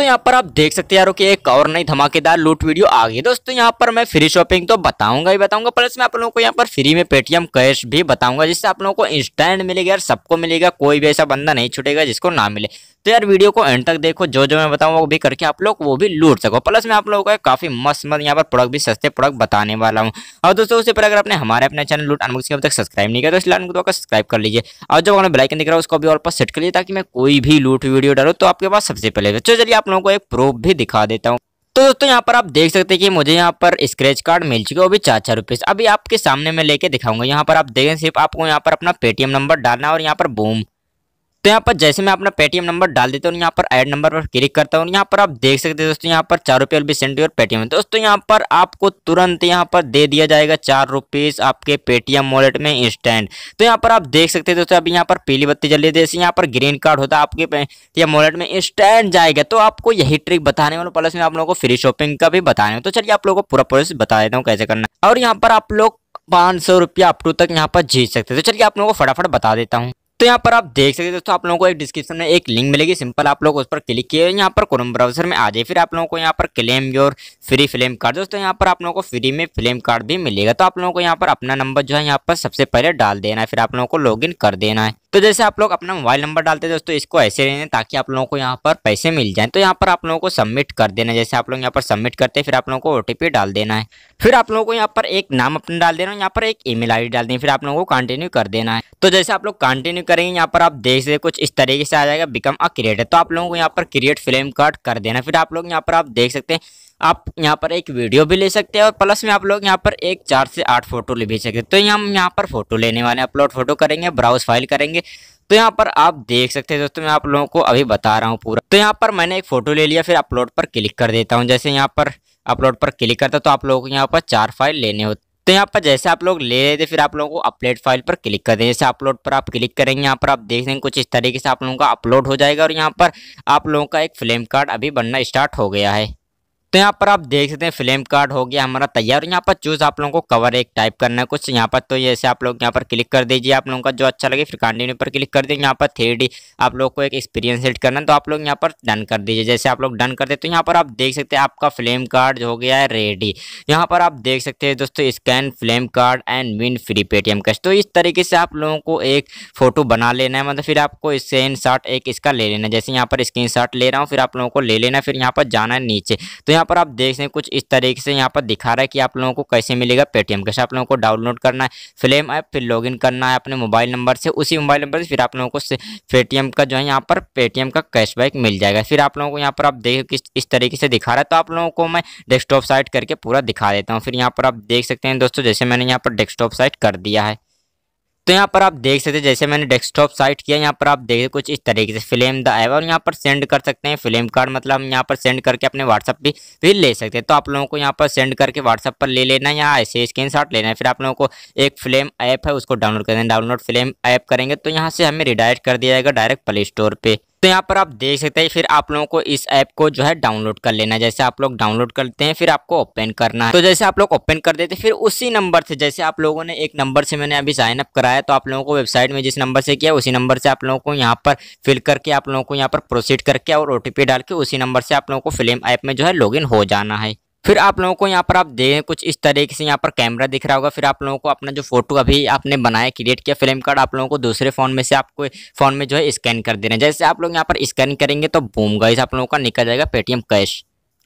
दोस्तों यहाँ पर आप देख सकते यारो यारों कि एक और नई धमाकेदार लूट वीडियो आ गई दोस्तों यहाँ पर मैं फ्री शॉपिंग तो बताऊंगा ही बताऊंगा प्लस मैं आप लोगों को यहाँ पर फ्री में पेटीएम कैश भी बताऊंगा जिससे आप लोगों को इंस्टेंट मिलेगा यार सबको मिलेगा कोई भी ऐसा बंदा नहीं छुटेगा जिसको ना मिले तो यार वीडियो को एंड तक देखो जो जो मैं बताऊँ वो भी करके आप लोग वो भी लूट सको प्लस मैं आप लोगों को काफी मस्त मस्त यहाँ पर प्रोडक्ट भी सस्ते प्रोडक्ट बताने वाला हूँ और दोस्तों उससे पर अगर आपने हमारे अपने चैनल लूट अनबॉक्स अब तक सब्सक्राइब नहीं किया तो इसलिए सब्सक्राइब तो कर लीजिए और जो अपने ब्लाइकन दिख रहा है उसको भी और पर सेट कर लीजिए ताकि मैं कोई भी लूट वीडियो डालू तो आपके पास सबसे पहले चलिए आप लोगों को एक प्रूफ भी दिखा देता हूँ तो दोस्तों यहाँ पर आप देख सकते हैं कि मुझे यहाँ पर स्क्रेच कार्ड मिल चुके वो भी चार चार रुपये अभी आपके सामने मैं लेके दिखाऊंगा यहाँ पर आप देखें सिर्फ आपको यहाँ पर अपना पेटीएम नंबर डालना और यहाँ पर बूम तो यहाँ पर जैसे मैं अपना पेटीएम नंबर डाल देता हूँ यहाँ पर ऐड नंबर पर क्लिक करता हूँ यहाँ पर आप देख सकते हैं दोस्तों यहाँ पर चार रुपये भी सेंड और पेटीएम दोस्तों यहाँ पर आपको तुरंत यहाँ पर दे दिया जाएगा चार रुपीज़ आपके पेटीएम वॉलेट में इंस्टेंट तो यहाँ पर आप देख सकते हैं दोस्तों अभी यहाँ पर पीली बत्ती जल्दी जैसे यहाँ पर ग्रीन कार्ड होता है आपके पेटीएम वॉलेट में इंस्टेंट जाएगा तो आपको यही ट्रिक बताने वाला प्लस में आप लोगों को फ्री शॉपिंग का भी बताने तो चलिए आप लोगों को पूरा प्रोसेस बता देता हूँ कैसे करना और यहाँ पर आप लोग पाँच सौ रुपया अपटू तक यहाँ पर जीत सकते हैं तो चलिए आप लोगों को फटाफट बता देता हूँ तो यहाँ पर आप देख सकते हैं दोस्तों आप लोगों को एक डिस्क्रिप्शन में एक लिंक मिलेगी सिंपल आप लोग उस पर क्लिक किए यहाँ पर क्रोम ब्राउजर में आ जाए फिर आप लोगों को यहाँ पर claim your free flame card दोस्तों यहाँ पर आप लोगों को फ्री में फ्लेम कार्ड भी मिलेगा तो आप लोगों को यहाँ पर अपना नंबर जो है यहाँ पर सबसे पहले डाल देना है फिर आप लोगों को लॉग कर देना है तो जैसे आप लोग अपना मोबाइल नंबर डालते हैं दोस्तों इसको ऐसे रहने ताकि आप लोगों को यहाँ पर पैसे मिल जाए तो यहाँ पर आप लोगों को सबमिट कर देना जैसे आप लोग यहाँ पर सबमिट करते हैं फिर आप लोगों को ओटीपी डाल देना है फिर आप लोगों को यहाँ पर एक नाम अपना डाल देना यहाँ पर एक ईमेल आईडी डाल देना फिर आप लोगों को कंटिन्यू कर देना है तो जैसे आप लोग कंटिन्यू करेंगे यहाँ पर आप देख सकते कुछ इस तरीके से आ जाएगा बिकम अ क्रिएटर तो आप लोगों को यहाँ पर क्रिएट फ्लेम कार्ड कर देना फिर आप लोग यहाँ पर आप देख सकते हैं आप यहाँ पर एक वीडियो भी ले सकते हैं और प्लस में आप लोग यहाँ पर एक चार से आठ फोटो ले भेज सकते हैं तो ये हम यहाँ पर फोटो लेने वाले हैं अपलोड फोटो करेंगे ब्राउज फाइल करेंगे तो यहाँ पर आप देख सकते हैं दोस्तों मैं आप लोगों को अभी बता रहा हूँ पूरा तो यहाँ पर मैंने एक फोटो ले लिया फिर अपलोड पर क्लिक कर देता हूँ जैसे यहाँ पर अपलोड पर क्लिक करता तो आप लोगों को यहाँ पर चार फाइल लेने होते तो यहाँ पर जैसे आप लोग ले रहे थे फिर आप लोगों को अपलोड फाइल पर क्लिक कर दें जैसे अपलोड पर आप क्लिक करेंगे यहाँ पर आप देख देंगे कुछ इस तरीके से आप लोगों का अपलोड हो जाएगा और यहाँ पर आप लोगों का एक फ्लेम कार्ड अभी बनना स्टार्ट हो गया है तो यहाँ पर आप देख सकते हैं फ्लेम कार्ड हो गया हमारा तैयार यहाँ पर चूज आप लोगों को कवर एक टाइप करना है कुछ यहाँ पर तो जैसे आप लोग यहाँ पर क्लिक कर दीजिए आप लोगों का जो अच्छा लगे फिर कंटिन्यू पर क्लिक कर दीजिए यहाँ पर थ्री आप लोग को एक एक्सपीरियंस हेट करना है तो आप लोग यहाँ पर डन कर दीजिए जैसे आप लोग डन कर दे तो यहाँ पर आप देख सकते हैं आपका फ्लेम कार्ड हो गया है रेडी यहाँ पर आप देख सकते हैं दोस्तों scan flame card and win free Paytm cash तो इस तरीके से आप लोगों को एक फोटो बना लेना है मतलब फिर आपको स्क्रीन एक इसका ले लेना जैसे यहाँ पर स्क्रीन ले रहा हूँ फिर आप लोगों को ले लेना फिर यहाँ पर जाना है नीचे तो यहाँ पर आप देख सकते हैं कुछ इस तरीके से यहाँ पर दिखा रहा है कि आप लोगों को कैसे मिलेगा पेटीएम कैसे आप लोगों को डाउनलोड करना है फ्लेम ऐप फिर लॉगिन करना है अपने मोबाइल नंबर से उसी मोबाइल नंबर से फिर आप लोगों को पेटीएम का जो है यहाँ पर पेटीएम का कैशबैक मिल जाएगा फिर आप लोगों को यहाँ पर आप देख किस इस तरीके से दिखा रहा है तो आप लोगों को मैं डेस्कटॉप साइट करके पूरा दिखा देता हूँ फिर यहाँ पर आप देख सकते हैं दोस्तों जैसे मैंने यहाँ पर डेस्कटॉप साइट कर दिया है तो यहाँ पर आप देख सकते हैं जैसे मैंने डेस्कटॉप साइट किया यहाँ पर आप देख कुछ इस तरीके से फ्लेम द एव और यहाँ पर सेंड कर सकते हैं फ्लेम कार्ड मतलब हम यहाँ पर सेंड करके अपने व्हाट्सअप भी फिर ले सकते हैं तो आप लोगों को यहाँ पर सेंड करके व्हाट्सअप पर ले लेना है या ऐसे स्क्रीन शॉट लेना है फिर आप लोगों को एक फ्लेम ऐप है उसको डाउनलोड कर देना डाउनलोड फ्लेम ऐप करेंगे तो यहाँ से हमें रिडायरेक्ट कर दिया जाएगा डायरेक्ट प्ले स्टोर पर तो यहाँ पर आप देख सकते हैं फिर आप लोगों को इस ऐप को जो है डाउनलोड कर लेना है जैसे आप लोग डाउनलोड करते हैं फिर आपको ओपन करना है तो जैसे आप लोग ओपन कर देते फिर उसी नंबर से जैसे आप लोगों ने एक नंबर से मैंने अभी साइन अप कराया तो आप लोगों को वेबसाइट में जिस नंबर से किया उसी नंबर से आप लोगों को यहाँ पर फिल करके आप लोगों को यहाँ पर प्रोसीड करके और ओ डाल के उसी नंबर से आप लोगों को फिल्म ऐप में जो है लॉग हो जाना है फिर आप लोगों को यहाँ पर आप देखें कुछ इस तरीके से यहाँ पर कैमरा दिख रहा होगा फिर आप लोगों को अपना जो फोटो अभी आपने बनाया क्रिएट किया फिल्म कार्ड आप लोगों को दूसरे फोन में से आपको फोन में जो है स्कैन कर देना जैसे आप लोग यहाँ पर स्कैन करेंगे तो बूम गाइस आप लोगों का निकल जाएगा पेटीएम कैश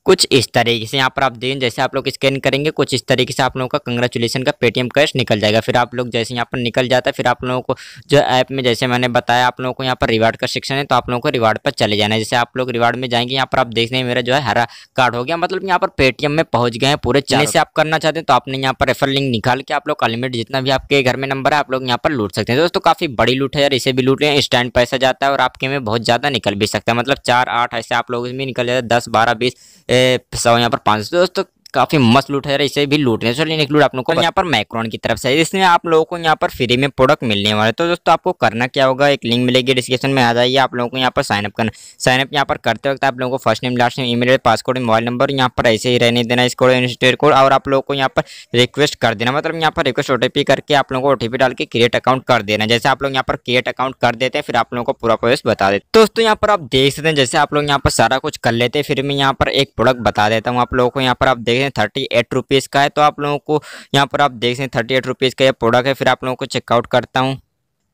कुछ इस तरीके से यहाँ पर आप देन जैसे आप लोग स्कैन करेंगे कुछ इस तरीके से आप लोगों का कंग्रेचुलेसन का पेटीएम कैश निकल जाएगा फिर आप लोग जैसे यहाँ पर निकल जाता है फिर आप लोगों को जो ऐप में जैसे मैंने बताया आप लोगों को यहाँ पर रिवार्ड का सेक्शन है तो आप लोगों को रिवार्ड पर चले जाना है जैसे आप लोग रिवार्ड में जाएंगे यहाँ पर आप देख रहे हैं मेरा जो है हरा कार्ड हो गया मतलब यहाँ पर पेटीएम में पहुँच गए हैं पूरे चाहे से आप करना चाहते हैं तो आपने यहाँ पर रेफर लिंक निकाल के आप लोग अनलिमिटेड जितना भी आपके घर में नंबर है आप लोग यहाँ पर लूट सकते हैं दोस्तों काफ़ी बड़ी लूट है यार इसे भी लूट रहे स्टैंड पैसा जाता है और आपके में बहुत ज़्यादा निकल भी सकता है मतलब चार आठ ऐसे आप लोग इसमें निकल जाता है दस बारह बीस ए पिसा यहाँ पर पाँच सौ दोस्तों काफी मस्त लूट है इसे भी लूटने से लेने लूट आप लोग को यहाँ पर माइक्रोन की तरफ से इसमें आप लोगों को यहाँ पर फ्री में प्रोडक्ट मिलने वाले तो दोस्तों आपको करना क्या होगा एक लिंक मिलेगी डिस्क्रिप्शन में आ जाइए आप लोगों को यहाँ पर साइनअप करना साइनअप यहाँ पर करते वक्त आप लोगों को first name last name email password mobile number यहाँ पर ऐसे ही रहने देना इसको इंस्टेट कोड और आप लोगों को यहाँ पर रिक्वेस्ट कर देना मतलब यहाँ पर रिक्वेस्ट ओटीपी करके आप लोगों को ओटीपी डाल के क्रिएट अकाउंट कर देना जैसे आप लोग यहाँ पर क्रिएट अकाउंट कर देते हैं फिर आप लोगों को पूरा प्रोसेस बता देते दोस्तों यहाँ पर आप देख सकते हैं जैसे आप लोग यहाँ पर सारा कुछ कर लेते हैं फिर मैं यहाँ पर एक प्रोडक्ट बता देता हूँ आप लोगों को यहाँ पर आप देख हैं थर्टी एट रुपीज़ का है तो आप लोगों को यहाँ पर आप देख सकते हैं थर्टी एट रुपीज़ का यह प्रोडक्ट है फिर आप लोगों को चेकआउट करता हूँ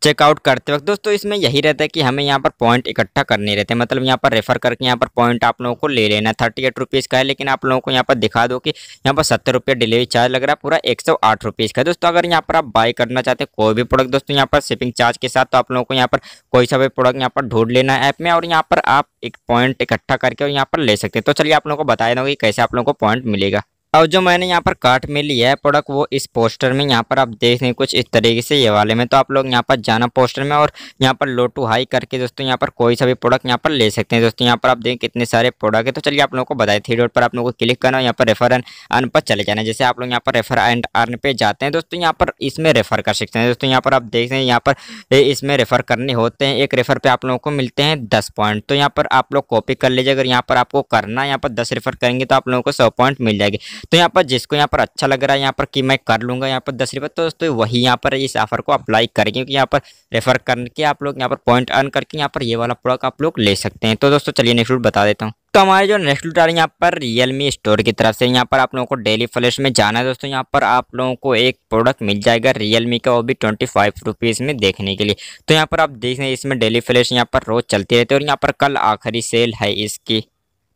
चेकआउट करते वक्त दोस्तों इसमें यही रहता है कि हमें यहाँ पर पॉइंट इकट्ठा करने रहते हैं मतलब यहाँ पर रेफर करके यहाँ पर पॉइंट आप लोगों को ले लेना थर्टी एट रुपीज़ का है लेकिन आप लोगों को यहाँ पर दिखा दो कि यहाँ पर सत्तर रुपये डिलीवरी चार्ज लग रहा है पूरा एक सौ आठ रुपीज़ का दोस्तों अगर यहाँ पर आप बाय करना चाहते हैं कोई भी प्रोडक्ट दोस्तों यहाँ पर शिपिंग चार्ज के साथ तो आप लोगों को यहाँ पर कोई सा भी प्रोडक्ट यहाँ पर ढूंढ लेना है ऐप में और यहाँ पर आप एक पॉइंट इकट्ठा करके और यहाँ पर ले सकते हैं तो चलिए आप लोगों को बता देना कि कैसे आप लोगों को पॉइंट मिलेगा अब जो मैंने यहाँ पर काट में लिया है प्रोडक्ट वो इस पोस्टर में यहाँ पर आप देख रहे हैं कुछ इस तरीके से ये वाले में तो आप लोग यहाँ पर जाना पोस्टर में और यहाँ पर लो टू हाई करके दोस्तों यहाँ पर कोई सा भी प्रोडक्ट यहाँ पर ले सकते हैं दोस्तों यहाँ पर आप देखें कितने सारे प्रोडक्ट है तो चलिए आप लोगों को बताए थ्री डॉट पर आप लोगों को क्लिक करना यहाँ पर रेफर एंड अर्न पर चले जाना जैसे आप लोग यहाँ पर रेफर एंड अर्न पे जाते हैं दोस्तों यहाँ पर इसमें रेफर कर सकते हैं दोस्तों यहाँ पर आप देख रहे हैं यहाँ पर इसमें रेफर करने होते हैं एक रेफर पर आप लोगों को मिलते हैं दस पॉइंट तो यहाँ पर आप लोग कॉपी कर लीजिए अगर यहाँ पर आपको करना यहाँ पर दस रेफर करेंगे तो आप लोगों को सौ पॉइंट मिल जाएगी तो यहाँ पर जिसको यहाँ पर अच्छा लग रहा है यहाँ पर कि मैं कर लूँगा यहाँ पर दस रुपये तो दोस्तों वही यहाँ पर इस ऑफर को अप्लाई करें क्योंकि यहाँ पर रेफर करके आप लोग यहाँ पर पॉइंट अर्न करके यहाँ पर ये वाला प्रोडक्ट आप लोग ले सकते हैं तो दोस्तों चलिए नेक्स्ट रूट बता देता हूँ तो हमारे जो नेक्स्ट रूट आ रही है यहाँ पर रियलमी स्टोर की तरफ से यहाँ पर आप लोगों को डेली फ्लैश में जाना है दोस्तों यहाँ पर आप लोगों को एक प्रोडक्ट मिल जाएगा रियलमी का वो भी ट्वेंटी फाइव रुपीज़ में देखने के लिए तो यहाँ पर आप देख रहे हैं इसमें डेली फ्लैश यहाँ पर रोज़ चलती रहती है और यहाँ पर कल आखिरी सेल है इसकी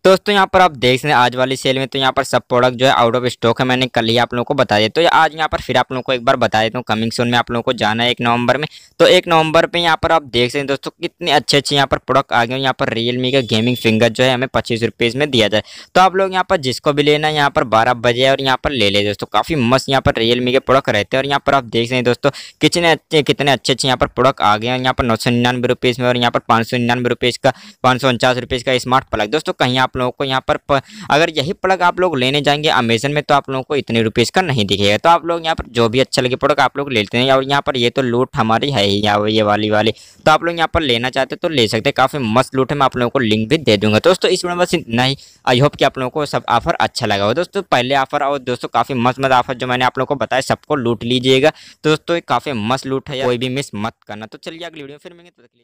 दोस्तों यहाँ पर आप देख सकते हैं आज वाली सेल में तो यहाँ पर सब प्रोडक्ट जो है आउट ऑफ स्टॉक है मैंने कल ही आप लोगों को बता दिया तो आज यहाँ पर फिर आप लोगों को एक बार बता देता हूँ कमिंग सोन में आप लोगों को जाना है एक नवंबर में तो एक नवंबर पे यहाँ पर आप देख सकते हैं दोस्तों कितने अच्छे अच्छे यहाँ पर प्रोडक्ट आ गए यहाँ पर रियलमी का गेमिंग फिंगर जो है हमें पच्चीस रुपीज़ में दिया जाए तो आप लोग यहाँ पर जिसको भी लेना है यहाँ पर बारह बजे और यहाँ पर ले ले दोस्तों काफ़ी मस्त यहाँ पर रियलमी के प्रोडक्ट रहते हैं और यहाँ पर आप देख सकते हैं दोस्तों कितने अच्छे कितने अच्छे अच्छे यहाँ पर प्रोडक्ट आ गए हैं यहाँ पर नौ सौ निन्यानवे में और यहाँ पर पाँच सौ निन्यानवे का पाँच सौ उनचास का स्मार्ट प्लग दोस्तों कहीं आप लोगों को यहाँ पर अगर यही प्लग आप लोग लेने जाएंगे अमेजन में तो आप लोगों को इतने रुपीज़ का नहीं दिखेगा तो आप लोग यहाँ पर जो भी अच्छा लगे प्रोडक्ट आप लोग लेते हैं और यहाँ पर ये तो लूट हमारी है ही यहाँ ये वाली वाली तो आप लोग यहाँ पर लेना चाहते तो ले सकते हैं काफ़ी मस्त लूट है मैं आप लोगों को लिंक भी दे दूंगा दोस्तों इस वीडियो में बस नहीं आई होप कि आप लोगों को सब ऑफर अच्छा लगा हो दोस्तों पहले ऑफर और दोस्तों काफ़ी मस्त मस्त ऑफर जो मैंने आप लोगों को बताया सबको लूट लीजिएगा दोस्तों काफ़ी मस्त लूट है कोई भी मिस मत करना तो चलिए अगली वीडियो फिर मिलेंगे तो